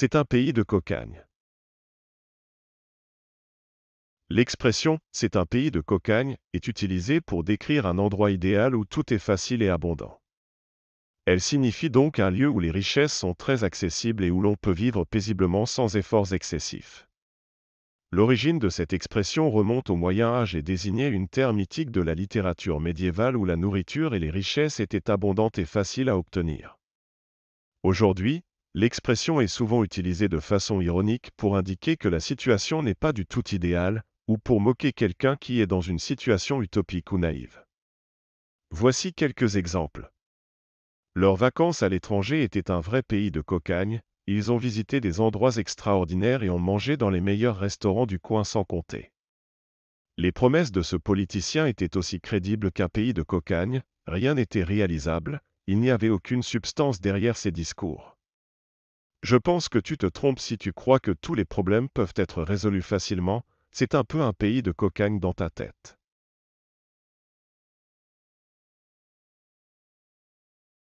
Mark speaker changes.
Speaker 1: C'est un pays de cocagne.
Speaker 2: L'expression c'est un pays de cocagne est utilisée pour décrire un endroit idéal où tout est facile et abondant. Elle signifie donc un lieu où les richesses sont très accessibles et où l'on peut vivre paisiblement sans efforts excessifs. L'origine de cette expression remonte au Moyen Âge et désignait une terre mythique de la littérature médiévale où la nourriture et les richesses étaient abondantes et faciles à obtenir. Aujourd'hui, L'expression est souvent utilisée de façon ironique pour indiquer que la situation n'est pas du tout idéale, ou pour moquer quelqu'un qui est dans une situation utopique ou naïve. Voici quelques exemples. Leurs vacances à l'étranger étaient un vrai pays de cocagne, ils ont visité des endroits extraordinaires et ont mangé dans les meilleurs restaurants du coin sans compter. Les promesses de ce politicien étaient aussi crédibles qu'un pays de cocagne, rien n'était réalisable, il n'y avait aucune substance derrière ses discours. Je pense que tu te trompes si tu crois que tous les problèmes peuvent être résolus facilement, c'est un peu un pays de cocagne dans ta tête.